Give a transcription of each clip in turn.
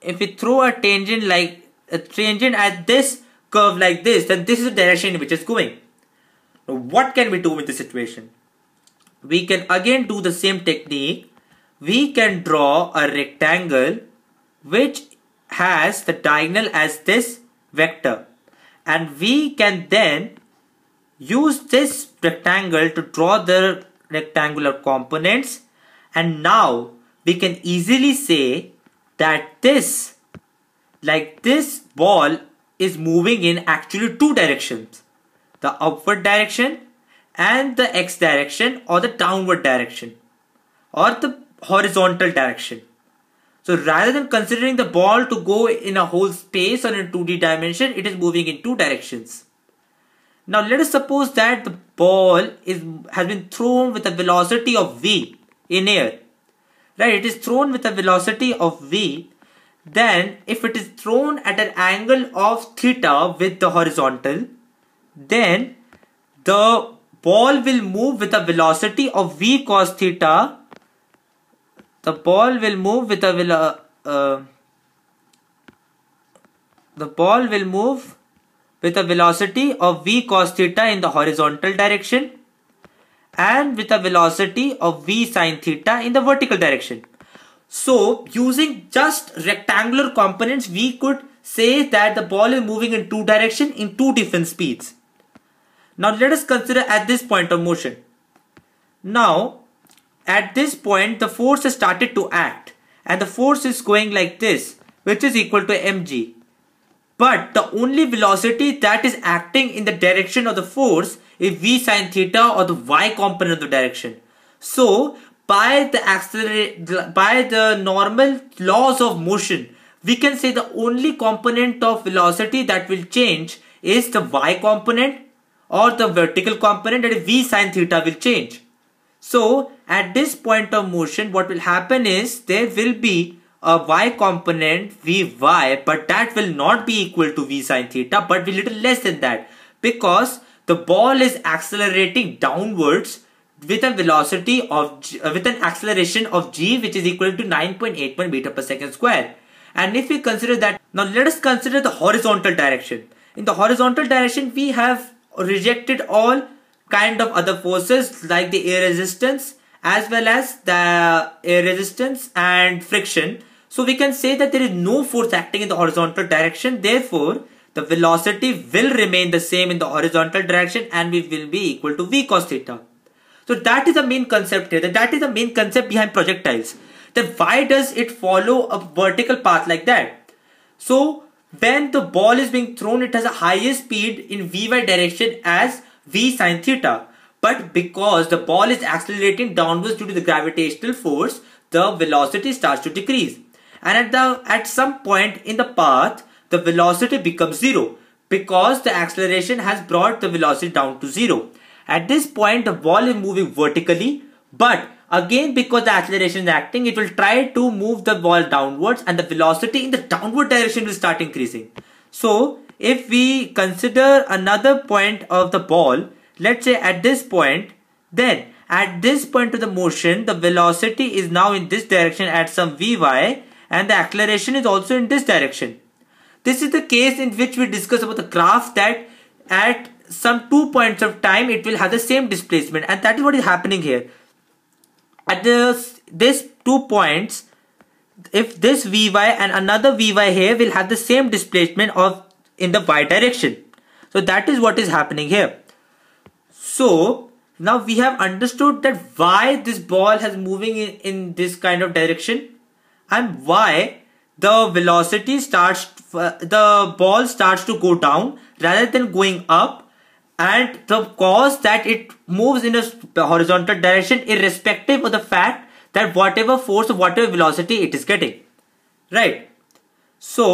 if we throw a tangent like a tangent at this curve like this, then this is the direction in which it's going. Now what can we do with this situation? We can again do the same technique. We can draw a rectangle which has the diagonal as this vector and we can then use this rectangle to draw the rectangular components and now we can easily say that this, like this ball is moving in actually two directions. The upward direction and the x direction or the downward direction or the horizontal direction. So rather than considering the ball to go in a whole space or in 2D dimension, it is moving in two directions. Now let us suppose that the ball is has been thrown with a velocity of v in air right it is thrown with a velocity of v then if it is thrown at an angle of theta with the horizontal then the ball will move with a velocity of v cos theta the ball will move with a uh, the ball will move with a velocity of v cos theta in the horizontal direction and with a velocity of v sine theta in the vertical direction. So using just rectangular components, we could say that the ball is moving in two directions in two different speeds. Now let us consider at this point of motion. Now at this point the force has started to act and the force is going like this which is equal to mg. But the only velocity that is acting in the direction of the force if v sine theta or the y component of the direction. So by the accelerate by the normal laws of motion, we can say the only component of velocity that will change is the y component or the vertical component that v sine theta will change. So at this point of motion, what will happen is there will be a y component vy, but that will not be equal to v sine theta, but be little less than that because the ball is accelerating downwards with a velocity of g, uh, with an acceleration of g which is equal to 9.81 meter per second square and if we consider that now let us consider the horizontal direction in the horizontal direction we have rejected all kind of other forces like the air resistance as well as the air resistance and friction so we can say that there is no force acting in the horizontal direction therefore the velocity will remain the same in the horizontal direction and we will be equal to v cos theta. So that is the main concept here. That is the main concept behind projectiles. Then why does it follow a vertical path like that? So when the ball is being thrown, it has a higher speed in vy direction as v sine theta. But because the ball is accelerating downwards due to the gravitational force, the velocity starts to decrease. And at the at some point in the path, the velocity becomes 0 because the acceleration has brought the velocity down to 0. At this point the ball is moving vertically but again because the acceleration is acting it will try to move the ball downwards and the velocity in the downward direction will start increasing. So if we consider another point of the ball let's say at this point then at this point of the motion the velocity is now in this direction at some vy and the acceleration is also in this direction. This is the case in which we discuss about the graph that at some two points of time it will have the same displacement and that is what is happening here. At this, this two points, if this Vy and another Vy here will have the same displacement of in the y direction. So that is what is happening here. So now we have understood that why this ball has moving in, in this kind of direction and why the velocity starts the ball starts to go down rather than going up and the cause that it moves in a horizontal direction irrespective of the fact that whatever force whatever velocity it is getting right so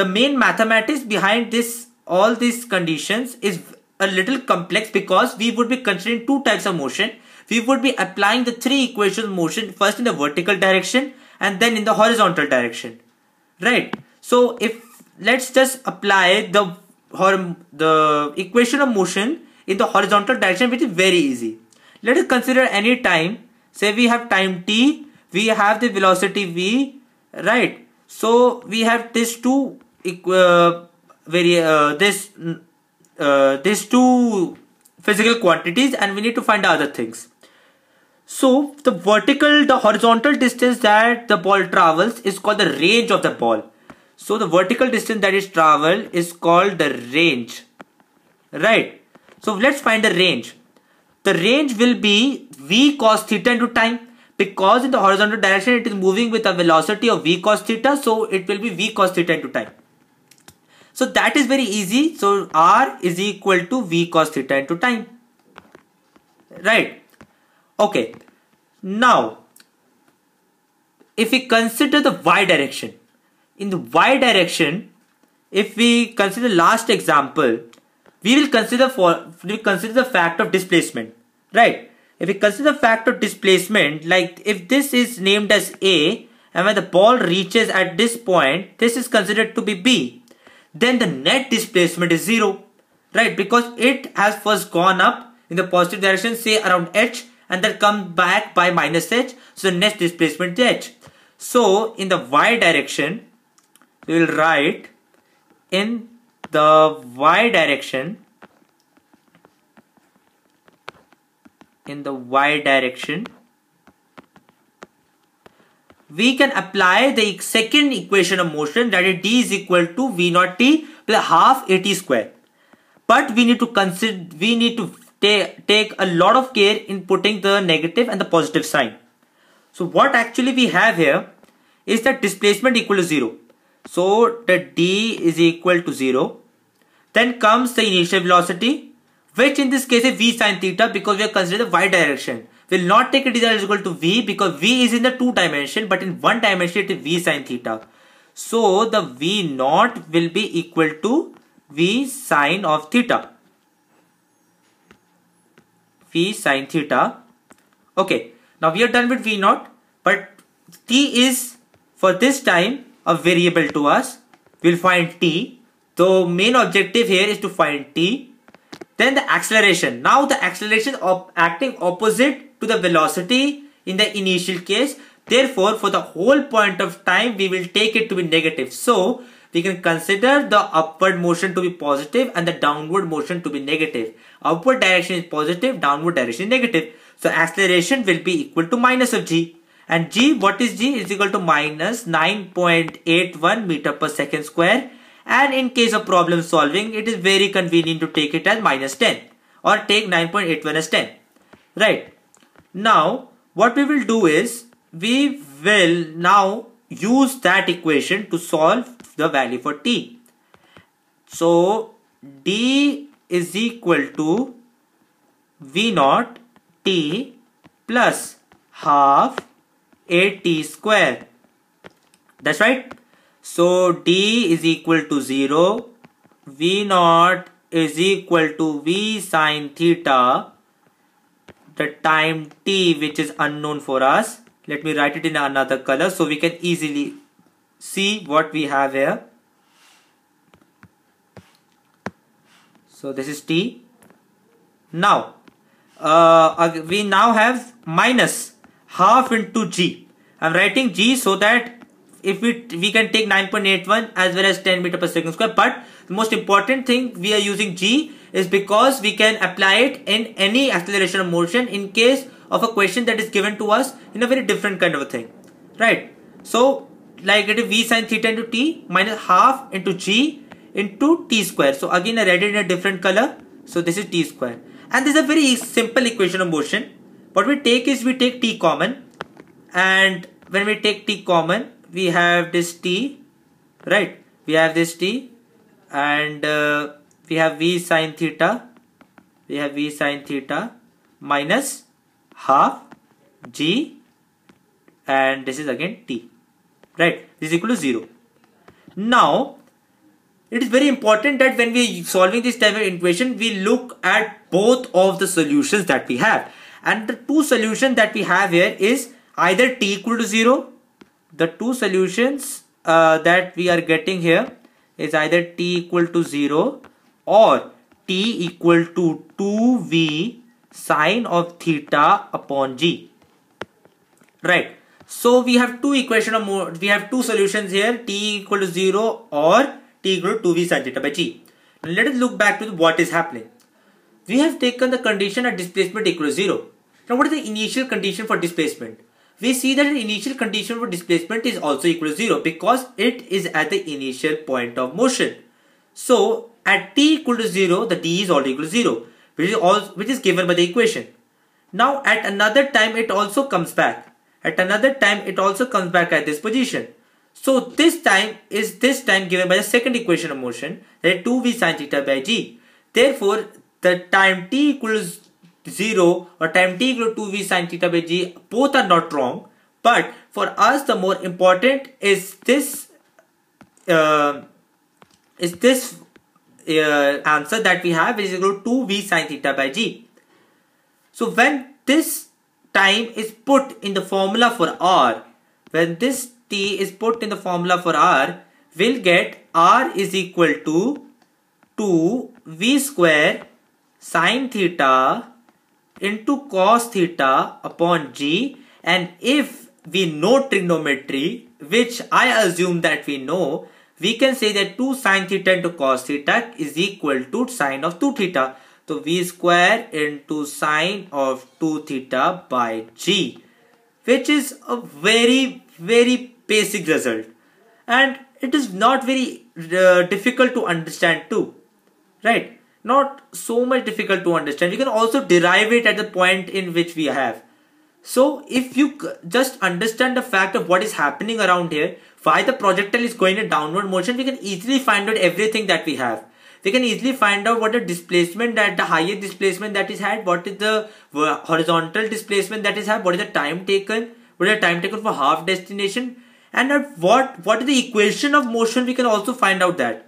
the main mathematics behind this all these conditions is a little complex because we would be considering two types of motion we would be applying the three equations of motion first in the vertical direction and then in the horizontal direction right so if let's just apply the the equation of motion in the horizontal direction which is very easy let us consider any time say we have time t we have the velocity v right so we have this two uh, very uh, this uh, these two physical quantities and we need to find other things so the vertical, the horizontal distance that the ball travels is called the range of the ball. So the vertical distance that is traveled is called the range. Right. So let's find the range. The range will be v cos theta into time because in the horizontal direction it is moving with a velocity of v cos theta so it will be v cos theta into time. So that is very easy. So r is equal to v cos theta into time. Right. Okay. Now, if we consider the y direction, in the y direction, if we consider last example, we will consider for we consider the fact of displacement, right? If we consider the fact of displacement, like if this is named as A, and when the ball reaches at this point, this is considered to be B, then the net displacement is zero, right? Because it has first gone up in the positive direction, say around H, and then come back by minus h. So next displacement h. So in the y direction, we will write in the y direction, in the y direction, we can apply the second equation of motion that is d is equal to v naught t plus half at square. But we need to consider, we need to take, a lot of care in putting the negative and the positive sign. So what actually we have here is that displacement equal to 0. So the d is equal to 0. Then comes the initial velocity which in this case is v sine theta because we are considering the y direction. We will not take is equal to v because v is in the two dimension but in one dimension it is v sine theta. So the v naught will be equal to v sine of theta. V sine theta. Okay, now we are done with V naught, but T is for this time a variable to us. We'll find T. So main objective here is to find T. Then the acceleration. Now the acceleration of acting opposite to the velocity in the initial case. Therefore, for the whole point of time, we will take it to be negative. So, we can consider the upward motion to be positive and the downward motion to be negative. Upward direction is positive, downward direction is negative. So acceleration will be equal to minus of g. And g, what is g? is equal to minus 9.81 meter per second square. And in case of problem solving, it is very convenient to take it as minus 10 or take 9.81 as 10. Right. Now, what we will do is we will now use that equation to solve the value for t. So, d is equal to V naught T plus half AT square. That's right. So D is equal to 0. V naught is equal to V sine theta. The time T which is unknown for us. Let me write it in another color so we can easily see what we have here. so this is t now uh, we now have minus half into g i'm writing g so that if we we can take 9.81 as well as 10 meter per second square but the most important thing we are using g is because we can apply it in any acceleration of motion in case of a question that is given to us in a very different kind of a thing right so like it is v sine theta into t minus half into g into t square. So again I read it in a different color. So this is t square. And this is a very simple equation of motion. What we take is we take t common and when we take t common we have this t right we have this t and uh, we have v sine theta we have v sine theta minus half g and this is again t right this is equal to 0 now it is very important that when we are solving this type of equation, we look at both of the solutions that we have. And the two solutions that we have here is either t equal to 0. The two solutions uh, that we are getting here is either t equal to 0 or t equal to 2v sine of theta upon g. Right. So we have two equation of we have two solutions here t equal to 0 or t equal to 2v sin theta by g. Now let us look back to what is happening. We have taken the condition at displacement equal to 0. Now what is the initial condition for displacement? We see that the initial condition for displacement is also equal to 0 because it is at the initial point of motion. So at t equal to 0, the d is already equal to 0 which is, also, which is given by the equation. Now at another time it also comes back. At another time it also comes back at this position. So this time is this time given by the second equation of motion that is 2v sine theta by g. Therefore, the time t equals 0 or time t equal to 2v sine theta by g both are not wrong. But for us the more important is this uh, is this uh, answer that we have is equal to 2v sine theta by g. So when this time is put in the formula for r, when this t is put in the formula for r, we'll get r is equal to 2 v square sine theta into cos theta upon g and if we know trigonometry which I assume that we know we can say that 2 sine theta into cos theta is equal to sine of 2 theta so v square into sine of 2 theta by g which is a very very basic result and it is not very uh, difficult to understand too right not so much difficult to understand you can also derive it at the point in which we have so if you just understand the fact of what is happening around here why the projectile is going in downward motion we can easily find out everything that we have we can easily find out what the displacement that the higher displacement that is had what is the uh, horizontal displacement that is had what is the time taken what is the time taken for half destination and at what what is the equation of motion we can also find out that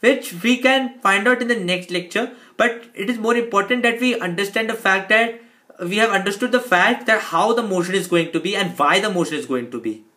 which we can find out in the next lecture but it is more important that we understand the fact that we have understood the fact that how the motion is going to be and why the motion is going to be